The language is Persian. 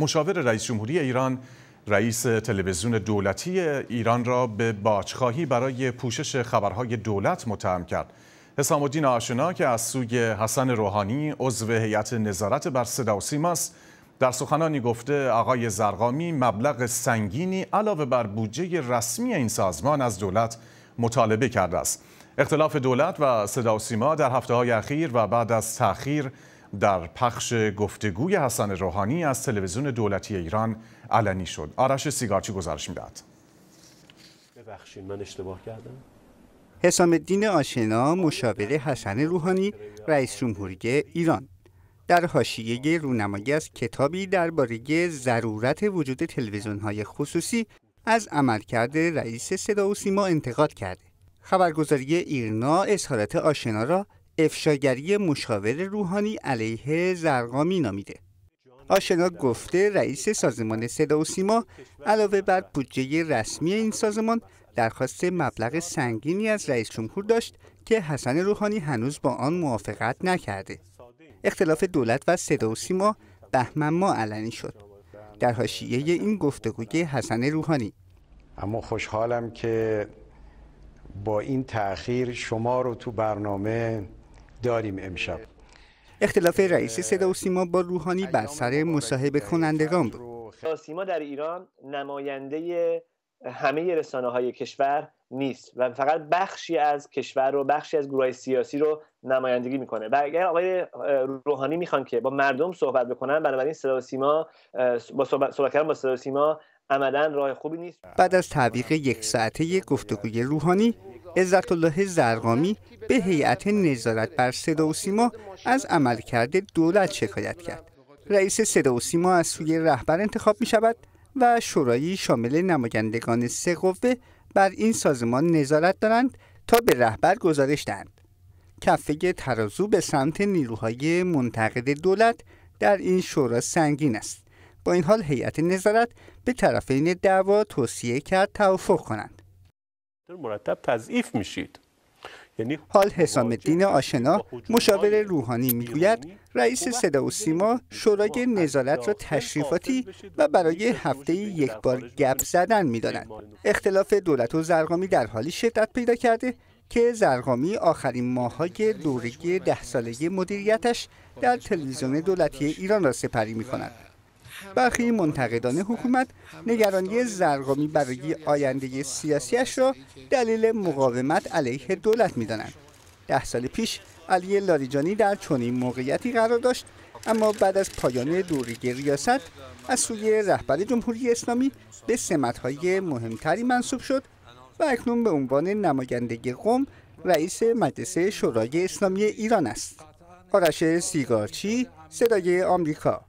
مشاور رئیس جمهوری ایران رئیس تلویزیون دولتی ایران را به باجخواهی برای پوشش خبرهای دولت متهم کرد. حسام الدین آشنا که از سوی حسن روحانی عضو هیئت نظارت بر صدا و است در سخنانی گفته آقای زرقامی مبلغ سنگینی علاوه بر بودجه رسمی این سازمان از دولت مطالبه کرده است. اختلاف دولت و صدا و سیما در هفته های اخیر و بعد از تأخیر در پخش گفتگوی حسن روحانی از تلویزیون دولتی ایران علنی شد آرش سیگارچی گزارش میداد ببخشید من اشتباه کردم حسام الدین آشنا مشاور حسن روحانی رئیس جمهوری ایران در حاشیه رونمایی از کتابی درباره ضرورت وجود های خصوصی از عملکرد رئیس صدا و سیما انتقاد کرده خبرگزاری ایرنا اظهارات آشنا را افشاگری مشاور روحانی علیه زرقامی نامیده آشنا گفته رئیس سازمان صدا و سیما علاوه بر بودجه رسمی این سازمان درخواست مبلغ سنگینی از رئیس جمهور داشت که حسن روحانی هنوز با آن موافقت نکرده اختلاف دولت و صدا و سیما بهمن ما علنی شد در حاشیه این گفتگوی حسن روحانی اما خوشحالم که با این تأخیر شما رو تو برنامه داریم امشب اختلاف رئیس صدا و سیما با روحانی بر سر مصاحبه کنندگان بود سیما در ایران نماینده همه رسانه های کشور نیست و فقط بخشی از کشور رو بخشی از گروه سیاسی رو نمایندگی میکنه و اگر آقای روحانی میخوان که با مردم صحبت بکنن بنابراین صدا و سیما با صحبت, کردن با صدا و سیما عملا راه خوبی نیست بعد از تعویق یک ساعته گفتگوی روحانی عزت الله زرقامی به هیئت نظارت بر صدا و سیما از عملکرد دولت شکایت کرد. رئیس صدا و سیما از سوی رهبر انتخاب می شود و شورایی شامل نمایندگان سه قوه بر این سازمان نظارت دارند تا به رهبر گزارش دهند. کفه ترازو به سمت نیروهای منتقد دولت در این شورا سنگین است. با این حال هیئت نظارت به طرفین دعوا توصیه کرد توافق کنند. مرتب تضعیف میشید یعنی حال حسام الدین آشنا مشاور روحانی میگوید رئیس صدا و سیما شورای نظارت را تشریفاتی و برای یعنی هفته یک بار گپ زدن میدانند یعنی اختلاف دولت و زرقامی در حالی شدت پیدا کرده که زرقامی آخرین ماهای یعنی دوره ده ساله مدیریتش در تلویزیون دولتی ایران را سپری می کند. برخی منتقدان حکومت نگرانی زرگامی برای آینده سیاسیش را دلیل مقاومت علیه دولت میدانند ده سال پیش علی لاریجانی در چنین موقعیتی قرار داشت اما بعد از پایان دوری ریاست از سوی رهبر جمهوری اسلامی به سمتهای مهمتری منصوب شد و اکنون به عنوان نماینده قوم رئیس مجلس شورای اسلامی ایران است آرش سیگارچی صدای آمریکا